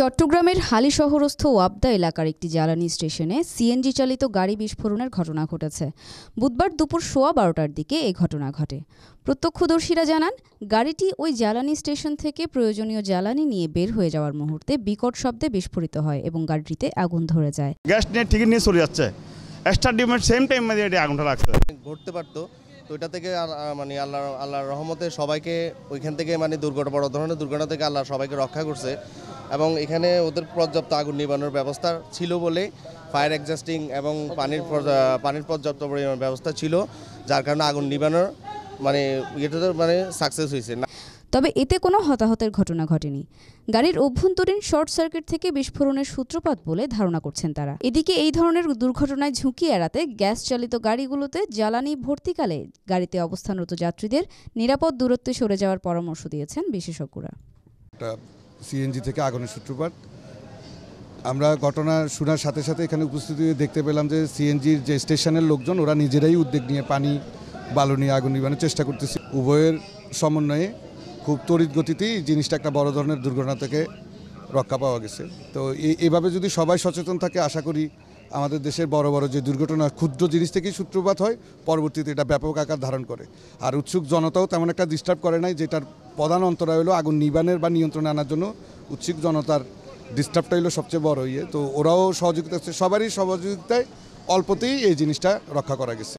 চট্টগ্রামের হালি শহরস্থ ওয়াবদা এলাকার একটি জ্বালানি স্টেশনে সিএনজি চালিত গাড়ি বিস্ফোরণের ঘটনা ঘটেছে বুধবার দুপুর সোয়া বারোটার দিকে এই ঘটনা ঘটে প্রত্যক্ষদর্শীরা জানান গাড়িটি ওই জ্বালানি স্টেশন থেকে প্রয়োজনীয় জ্বালানি নিয়ে বের হয়ে যাওয়ার মুহূর্তে বিকট শব্দে বিস্ফোরিত হয় এবং গাড়িটিতে আগুন ধরে যায় গ্যাস নিয়ে ঠিক নিয়ে চলে যাচ্ছে এক্সট্রা ডিমের সেম টাইম আগুনটা লাগছে ঘটতে পারতো তো এটা থেকে মানে আল্লাহ আল্লাহর রহমতে সবাইকে ওইখান থেকে মানে দুর্ঘটনা বড় ধরনের দুর্ঘটনা থেকে আল্লাহ সবাইকে রক্ষা করছে এবং এখানে ওদের পর্যাপ্ত আগুন নিবানোর ব্যবস্থা ছিল বলে ফায়ার এক্সাস্টিং এবং পানির পানির পর্যাপ্ত পরিমাণ ব্যবস্থা ছিল যার কারণে আগুন নিবানোর মানে ইয়েটা মানে সাকসেস হয়েছে তবে এতে কোনো হতাহতের ঘটনা ঘটেনি গাড়ির অভ্যন্তরীণ শর্ট সার্কিট থেকে বিস্ফোরণের সূত্রপাত বলে ধারণা করছেন তারা এদিকে এই ধরনের দুর্ঘটনায় ঝুঁকি এড়াতে গ্যাস চালিত গাড়িগুলোতে জ্বালানি ভর্তিকালে গাড়িতে অবস্থানরত যাত্রীদের নিরাপদ দূরত্বে সরে যাওয়ার পরামর্শ দিয়েছেন বিশেষজ্ঞরা সিএনজি থেকে আগুনের সূত্রপাত আমরা ঘটনা শোনার সাথে সাথে এখানে উপস্থিত হয়ে দেখতে পেলাম যে সিএনজির যে স্টেশনের লোকজন ওরা নিজেরাই উদ্যোগ নিয়ে পানি বালু নিয়ে আগুন নিবানোর চেষ্টা করতেছে উভয়ের সমন্বয়ে খুব তড়িৎ গতিতেই জিনিসটা একটা বড় ধরনের দুর্ঘটনা থেকে রক্ষা পাওয়া গেছে তো এইভাবে যদি সবাই সচেতন থাকে আশা করি আমাদের দেশের বড় বড় যে দুর্ঘটনা ক্ষুদ্র জিনিস থেকেই সূত্রপাত হয় পরবর্তীতে এটা ব্যাপক আকার ধারণ করে আর উৎসুক জনতাও তেমন একটা ডিস্টার্ব করে নাই যেটার প্রধান অন্তরায় হলো আগুন নিবানের বা নিয়ন্ত্রণে আনার জন্য উৎসুক জনতার ডিস্টার্বটা হলো সবচেয়ে বড় ইয়ে তো ওরাও সহযোগিতা সবারই সহযোগিতায় অল্পতেই এই জিনিসটা রক্ষা করা গেছে